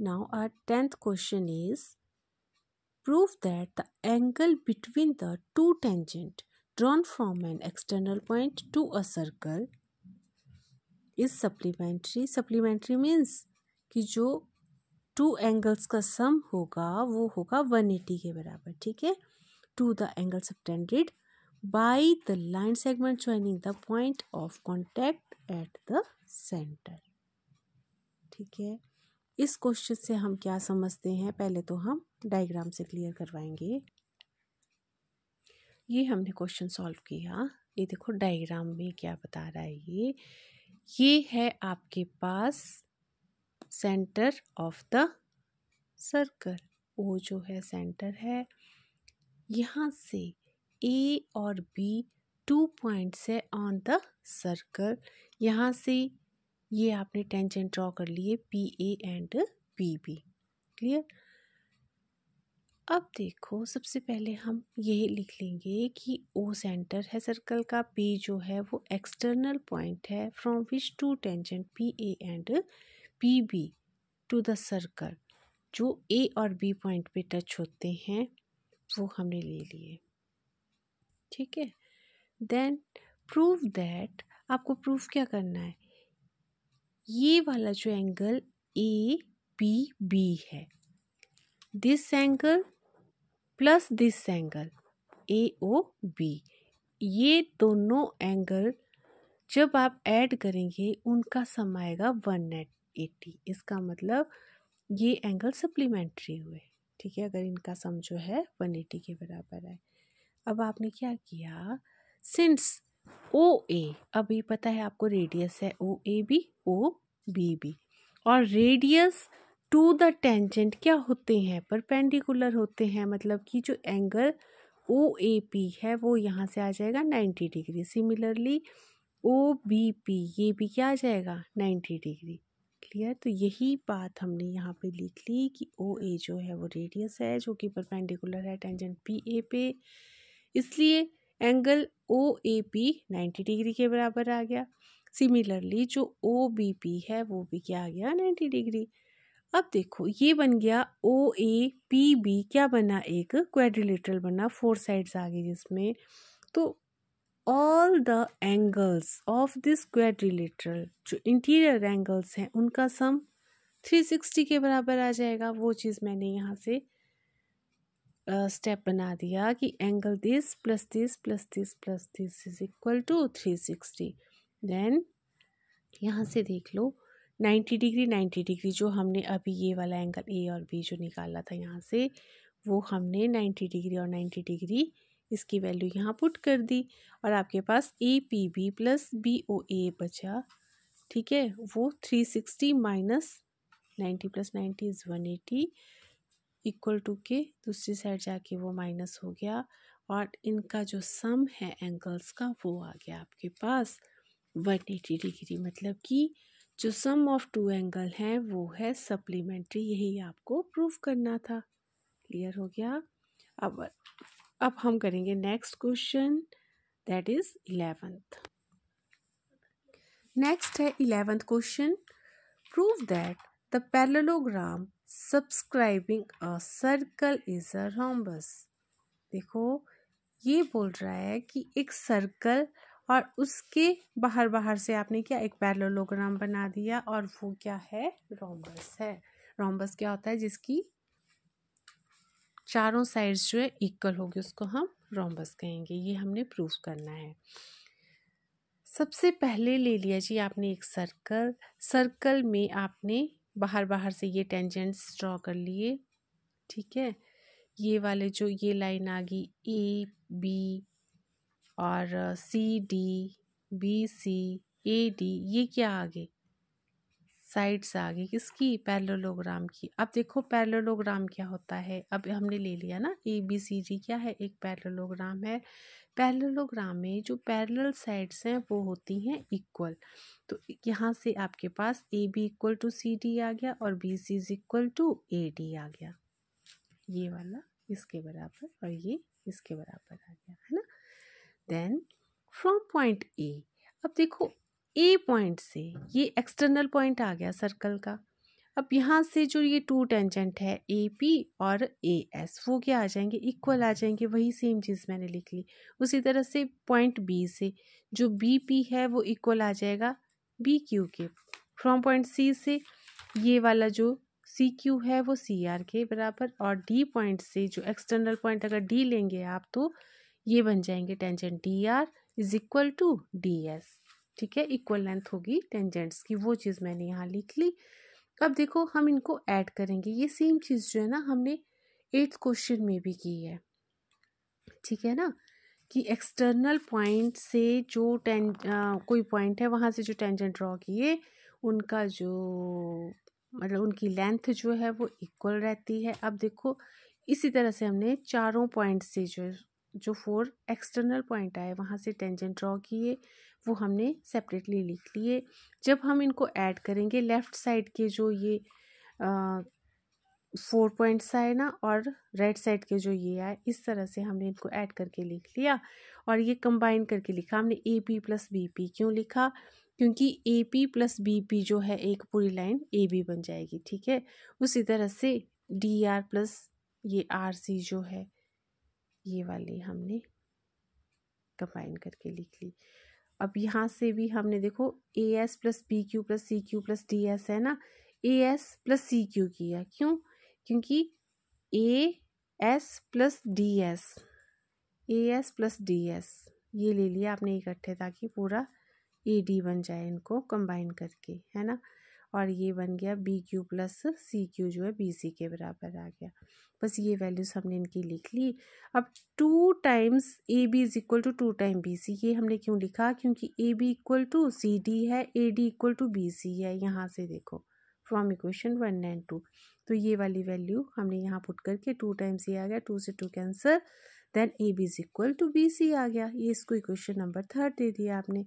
Now our 10th question is prove that the angle between the two tangent drawn from an external point to a circle is supplementary supplementary means कि जो two angles का सम होगा वो होगा one eighty के बराबर ठीक है to the angle subtended by the line segment joining the point of contact at the centre ठीक है इस क्वेश्चन से हम क्या समझते हैं पहले तो हम डायग्राम से क्लियर करवाएंगे ये हमने क्वेश्चन सॉल्व किया ये देखो डायग्राम में क्या बता रहा है ये ये है आपके पास सेंटर ऑफ द सर्कल वो जो है सेंटर है यहाँ से ए और बी टू पॉइंट्स है ऑन द सर्कल यहाँ से ये आपने टेंजेंट ड्रॉ कर लिए P A and P B clear अब देखो सबसे पहले हम ये लिख लेंगे कि ओ सेंटर है सर्कल का पी जो है वो एक्सटर्नल पॉइंट है from which two tangent P A and P B to the circle जो ए और बी पॉइंट पे टच होते हैं वो हमने ले लिए ठीक है देन प्रूव दैट आपको प्रूफ क्या करना है ये वाला जो एंगल ए बी बी है this angle plus this angle A O B ये दोनों एंगल जब आप ऐड करेंगे उनका सम आएगा वन एट्टी इसका मतलब ये एंगल सप्लीमेंट्री हुए ठीक है अगर इनका सम जो है वन एटी के बराबर है अब आपने क्या किया सिंस ओ ए अभी पता है आपको रेडियस है O A B O B B और रेडियस टू द टेंजेंट क्या होते हैं परपेंडिकुलर होते हैं मतलब कि जो एंगल ओ ए पी है वो यहाँ से आ जाएगा ninety degree similarly O B P ये भी क्या आ जाएगा नाइन्टी डिग्री क्लियर तो यही बात हमने यहाँ पे लिख ली कि ओ ए जो है वो रेडियस है जो कि परपेंडिकुलर है टेंजेंट पी ए पे इसलिए angle O A P ninety degree के बराबर आ गया सिमिलरली जो ओ बी पी है वो भी क्या आ गया नाइन्टी डिग्री अब देखो ये बन गया ओ ए पी बी क्या बना एक क्वाड्रिलेटरल बना फोर साइड्स आ गई जिसमें तो all the angles of this quadrilateral जो इंटीरियर एंगल्स हैं उनका सम 360 के बराबर आ जाएगा वो चीज़ मैंने यहाँ से स्टेप बना दिया कि angle this plus this plus this plus this is equal to three sixty then यहाँ से देख लो नाइन्टी डिग्री नाइन्टी डिग्री जो हमने अभी ये वाला एंगल ए और बी जो निकाला था यहाँ से वो हमने नाइन्टी डिग्री और नाइन्टी डिग्री इसकी वैल्यू यहाँ पुट कर दी और आपके पास A P B plus B O A बचा ठीक है वो three sixty minus ninety plus ninety is one eighty equal to के दूसरी साइड जाके वो माइनस हो गया और इनका जो सम है एंगल्स का वो आ गया आपके पास वन एटी डिग्री मतलब कि जो सम ऑफ टू एंगल हैं वो है सप्लीमेंट्री यही आपको प्रूव करना था क्लियर हो गया अब अब हम करेंगे next question that is eleventh next है eleventh question prove that the parallelogram subscribing a circle is a rhombus देखो ये बोल रहा है कि एक सर्कल और उसके बाहर बाहर से आपने क्या एक पैरलोलोग्राम बना दिया और वो क्या है रोम्बस है रोम्बस क्या होता है जिसकी चारों साइड्स जो है इक्वल होगी उसको हम रोम्बस कहेंगे ये हमने प्रूफ करना है सबसे पहले ले लिया जी आपने एक सर्कल सर्कल में आपने बाहर बाहर से ये टेंजेंट्स ड्रॉ कर लिए ठीक है ये वाले जो ये लाइन आ गई ए बी और C D B C A D ये क्या आ गई साइड्स आ गई किसकी पैरलोलोग्राम की अब देखो पैरलोलोग्राम क्या होता है अब हमने ले लिया ना ए बी सी डी क्या है एक पैरलोलोग्राम है पैरेललोग्राम में जो पैरेलल साइड्स हैं वो होती हैं इक्वल तो यहाँ से आपके पास A B equal to C D आ गया और B C is equal to A D आ गया ये वाला इसके बराबर और ये इसके बराबर आ गया है ना देन फ्रॉम पॉइंट ए अब देखो ए पॉइंट से ये एक्सटर्नल पॉइंट आ गया सर्कल का अब यहाँ से जो ये टू टेंजेंट है ए पी और ए एस वो क्या आ जाएंगे इक्वल आ जाएंगे वही सेम चीज़ मैंने लिख ली उसी तरह से पॉइंट बी से जो बी पी है वो इक्वल आ जाएगा बी क्यू के फ्रॉम पॉइंट सी से ये वाला जो सी क्यू है वो सी आर के बराबर और डी पॉइंट से जो एक्सटर्नल पॉइंट अगर डी लेंगे आप तो ये बन जाएंगे tangent D R is equal to D S ठीक है इक्वल लेंथ होगी टेंजेंट्स की वो चीज़ मैंने यहाँ लिख ली अब देखो हम इनको ऐड करेंगे ये सेम चीज़ जो है ना हमने एट्थ क्वेश्चन में भी की है ठीक है ना कि एक्सटर्नल पॉइंट से जो टें कोई पॉइंट है वहाँ से जो टेंजेंट ड्रॉ किए उनका जो मतलब उनकी लेंथ जो है वो इक्वल रहती है अब देखो इसी तरह से हमने चारों पॉइंट से जो जो फोर एक्सटर्नल पॉइंट आए वहाँ से टेंजेंट ड्रॉ किए वो हमने सेपरेटली लिख लिए जब हम इनको ऐड करेंगे लेफ़्ट साइड के जो ये फोर पॉइंट्स आए ना और राइट साइड के जो ये आए इस तरह से हमने इनको ऐड करके लिख लिया और ये कंबाइन करके लिखा हमने A P plus B P क्यों लिखा क्योंकि A P plus B P जो है एक पूरी लाइन ए बी बन जाएगी ठीक है उसी तरह से डी आर प्लस ये आर सी जो है ये वाली हमने कंबाइन करके लिख ली अब यहाँ से भी हमने देखो A S plus B Q plus C Q plus D S है ना A S plus C Q किया क्यों क्योंकि A S plus D S A S plus D S ये ले लिया आपने इकट्ठे ताकि पूरा ए डी बन जाए इनको कंबाइन करके है ना और ये बन गया B Q plus C Q जो है बी सी के बराबर आ गया बस ये वैल्यूज़ हमने इनकी लिख ली अब two times A B is equal to two time B C ये हमने क्यों लिखा क्योंकि A B equal to C D है A D equal to B C है यहाँ से देखो from equation one and two तो ये वाली वैल्यू हमने यहाँ पुट करके टू टाइम्स ये आ गया टू से two cancel then A B is equal to B C आ गया ये इसको इक्वेशन नंबर थर्ड दे दिया आपने